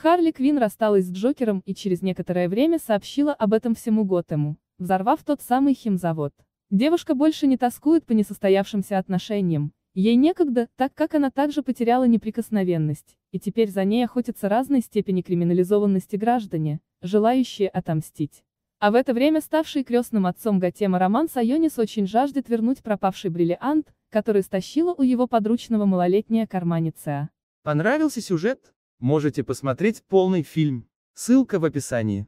Харли Квин рассталась с Джокером и через некоторое время сообщила об этом всему Готэму, взорвав тот самый химзавод. Девушка больше не тоскует по несостоявшимся отношениям, ей некогда, так как она также потеряла неприкосновенность, и теперь за ней охотятся разной степени криминализованности граждане, желающие отомстить. А в это время ставший крестным отцом Готема Роман Сайонис очень жаждет вернуть пропавший бриллиант, который стащила у его подручного малолетняя карманица. Понравился сюжет? Можете посмотреть полный фильм. Ссылка в описании.